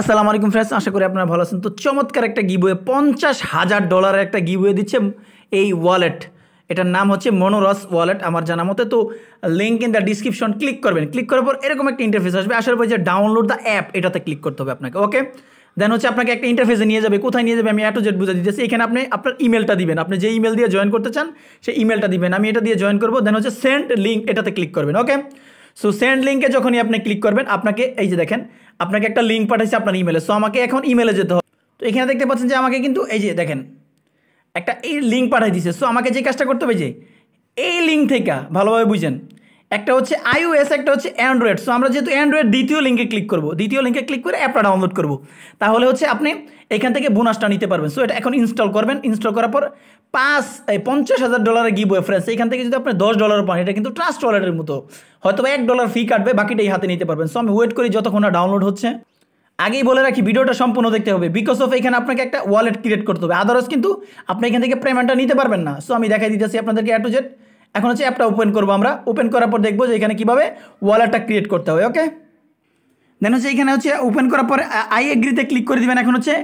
আসসালামু আলাইকুম ফ্রেন্ডস আশা করি আপনারা ভালো আছেন তো চমৎকার একটা গিবোয়ে পঞ্চাশ হাজার ডলারের একটা গিবোয়ে দিচ্ছে এই ওয়ালেট এটার নাম হচ্ছে মনোরস ওয়ালেট আমার জানা মতে তো link in the description click করবেন ক্লিক করার পর এরকম একটা ইন্টারফেস আসবে আসার পর যে ডাউনলোড দ্য অ্যাপ এটাতে ক্লিক করতে হবে আপনাকে ওকে দেন হচ্ছে আপনাকে একটা ইন্টারফেসে নিয়ে যাবে কোথায় নিয়ে যাবে আমি এটো জেট বুঝে দিতেছি এখানে আপনি আপনার ইমেলটা দিবেন আপনি যে ইমেল দিয়ে জয়েন করতে চান সেই ইমেলটা দিবেন আমি এটা দিয়ে জয়েন করবো দেন হচ্ছে সেন্ড লিঙ্ক এটাতে ক্লিক করবেন ওকে সো সেন্ড লিঙ্কে যখনই আপনি ক্লিক করবেন আপনাকে এই যে দেখেন আপনাকে একটা লিঙ্ক পাঠাইছে আপনার ইমেলে সো আমাকে এখন ইমেলে যেতে হবে তো এখানে দেখতে পাচ্ছেন যে আমাকে কিন্তু এই যে দেখেন একটা এই লিঙ্ক পাঠাই দিছে সো আমাকে যে কাজটা করতে হবে যে এই লিঙ্ক থেকে ভালোভাবে বুঝেন একটা হচ্ছে আইওএস একটা হচ্ছে অ্যান্ড্রয়েড সো আমরা যেহেতু অ্যান্ড্রয়েড দ্বিতীয় লিঙ্কে ক্লিক করব দ্বিতীয় লিঙ্কে ক্লিক করে অ্যাপটা ডাউনলোড করব তাহলে হচ্ছে আপনি এখান থেকে বোনাসটা নিতে পারবেন সো এটা এখন ইনস্টল করবেন ইনস্টল করার পর পাঁচ পঞ্চাশ হাজার ডলারের গিভ রেফারেন্স এইখান থেকে যদি আপনি দশ ডলার পান এটা কিন্তু ট্রাস্ট ওয়ালেটের মতো হয়তো এক ডলার ফি কাটবে বাকিটাই হাতে নিতে পারবেন সো আমি ওয়েট করি যতক্ষণ না ডাউনলোড হচ্ছে আগেই বলে রাখি ভিডিওটা সম্পূর্ণ দেখতে হবে বিকজ অফ এখানে আপনাকে একটা ওয়ালেট ক্রিয়েট করতে হবে আদারস কিন্তু আপনি এখান থেকে পেমেন্টটা নিতে পারবেন না সো আমি দেখাই দিতেছি আপনাদেরকে অ্যাট টু জেড এখন হচ্ছে অ্যাপটা ওপেন করবো আমরা ওপেন করার পর দেখবো যে এখানে কীভাবে ওয়ালেটটা ক্রিয়েট করতে হবে ওকে দেন হচ্ছে এখানে হচ্ছে ওপেন করার পর আই এগ্রিতে ক্লিক করে দেবেন এখন হচ্ছে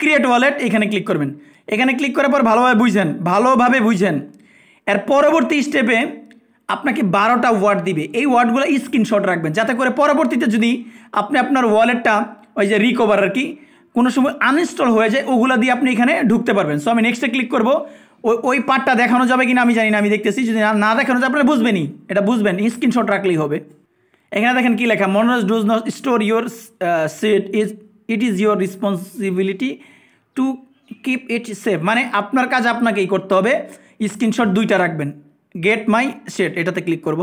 ক্রিয়েট ওয়ালেট এখানে ক্লিক করবেন এখানে ক্লিক করার পর ভালোভাবে বুঝেন ভালোভাবে বুঝেন এর পরবর্তী স্টেপে আপনাকে বারোটা ওয়ার্ড দিবে এই ওয়ার্ডগুলো স্ক্রিনশট রাখবেন যাতে করে পরবর্তীতে যদি আপনি আপনার ওয়ালেটটা ওই যে রিকভার আর কি কোনো সময় আনইনস্টল হয়ে যায় ওগুলো দিয়ে আপনি এখানে ঢুকতে পারবেন সো আমি নেক্সটে ক্লিক করব ওই ওই পার্টটা দেখানো যাবে কিনা আমি জানি না আমি দেখতেছি যদি না দেখানো যাবে আপনারা বুঝবেনই এটা বুঝবেন স্ক্রিনশট রাখলেই হবে এখানে দেখেন কি লেখা Manoj does not store your seed is it is your responsibility to keep it safe মানে আপনার কাজ আপনাকেই করতে হবে স্ক্রিনশট দুইটা রাখবেন গেট মাই সেট এটাতে ক্লিক করব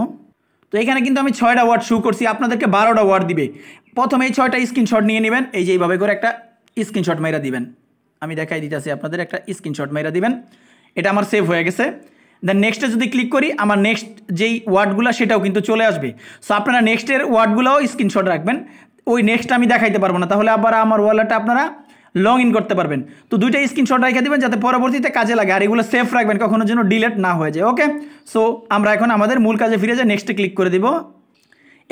তো এখানে কিন্তু আমি ছয়টা ওয়ার্ড শু করছি আপনাদেরকে বারোটা ওয়ার্ড দিবে প্রথমে এই ছয়টা স্ক্রিনশট নিয়ে নেবেন এই যে এইভাবে করে একটা স্ক্রিনশট মাইরা দিবেন আমি দেখাই দিতেছি আপনাদের একটা স্ক্রিনশট মাইরা দিবেন এটা আমার সেভ হয়ে গেছে দেন নেক্সটে যদি ক্লিক করি আমার নেক্সট যেই ওয়ার্ডগুলো সেটাও কিন্তু চলে আসবে সো আপনারা নেক্সটের ওয়ার্ডগুলোও স্ক্রিনশট রাখবেন ওই নেক্সট আমি দেখাইতে পারবো না তাহলে আবার আমার ওয়ালেটটা আপনারা লগ ইন করতে পারবেন তো দুইটা স্ক্রিনশট রেখে দেবেন যাতে পরবর্তীতে কাজে লাগে আর এগুলো সেফ রাখবেন কখনো যেন ডিলেট না হয়ে যায় ওকে সো আমরা এখন আমাদের মূল কাজে ফিরে যাই নেক্সটে ক্লিক করে দিব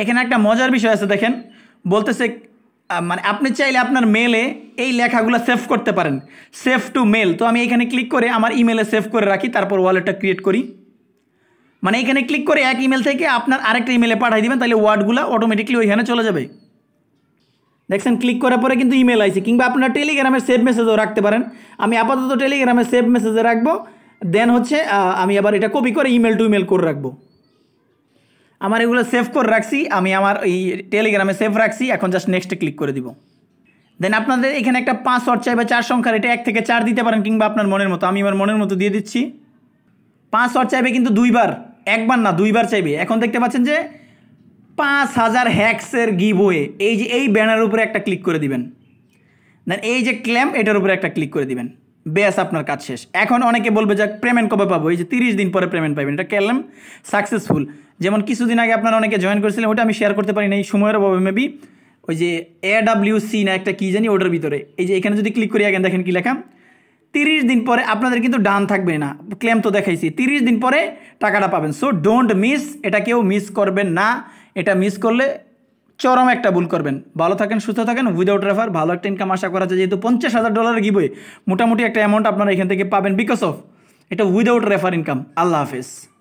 এখানে একটা মজার বিষয় আছে দেখেন বলতেছে মানে আপনি চাইলে আপনার মেলে এই লেখাগুলো সেভ করতে পারেন সেভ টু মেল তো আমি এখানে ক্লিক করে আমার ইমেলে সেভ করে রাখি তারপর ওয়ালেটটা ক্রিয়েট করি মানে এখানে ক্লিক করে এক ইমেল থেকে আপনার আরেকটা ইমেলে পাঠিয়ে দেবেন তাহলে ওয়ার্ডগুলো অটোমেটিকলি ওইখানে চলে যাবে দেখছেন ক্লিক করার পরে কিন্তু ইমেল আইসি কিংবা আপনারা টেলিগ্রামের সেভ মেসেজও রাখতে পারেন আমি আপাতত টেলিগ্রামের সেভ মেসেজে রাখবো দেন হচ্ছে আমি আবার এটা কপি করে ইমেল টু ইমেল করে রাখবো আমার এগুলো সেভ করে রাখছি আমি আমার এই টেলিগ্রামে সেভ রাখছি এখন জাস্ট নেক্সটে ক্লিক করে দিব দেন আপনাদের এখানে একটা পাসওয়ার্ড চাই বা চার সংখ্যার এটা এক থেকে চার দিতে পারেন কিংবা আপনার মনের মতো আমি আমার মনের মতো দিয়ে দিচ্ছি পাসওয়ার্ড চাইবে কিন্তু দুইবার একবার না দুইবার চাইবে এখন দেখতে পাচ্ছেন যে পাঁচ হাজার হ্যাক্সের গিবোয়ে এই যে এই ব্যানার উপরে একটা ক্লিক করে দিবেন দেন এই যে ক্ল্যাম্প এটার উপরে একটা ক্লিক করে দিবেন বেস আপনার কাজ শেষ এখন অনেকে বলবে যে পেমেন্ট কবে পাবো এই যে তিরিশ দিন পরে পেমেন্ট পাবেন এটা ক্লেম সাকসেসফুল যেমন কিছুদিন আগে আপনারা অনেকে জয়েন করেছিলেন ওটা আমি শেয়ার করতে পারি না এই সময়ের অভাবে মেবি ওই যে এডাব্লিউ সি না একটা কী জানি ওটার ভিতরে এই যে এখানে যদি ক্লিক করি আগে দেখেন কি লেখা তিরিশ দিন পরে আপনাদের কিন্তু ডান থাকবে না ক্লেম তো দেখাইছি তিরিশ দিন পরে টাকাটা পাবেন সো ডোন্ট মিস এটা কেউ মিস করবেন না এটা মিস করলে চরম একটা ভুল করবেন ভালো থাকেন সুস্থ থাকেন উইদাউট রেফার ভালো একটা ইনকাম আশা করা যায় যেহেতু পঞ্চাশ হাজার ডলারের গিবই মোটামুটি একটা অ্যামাউন্ট আপনারা এখান থেকে পাবেন বিকজ অফ এটা উইদাউট রেফার ইনকাম আল্লাহ হাফেজ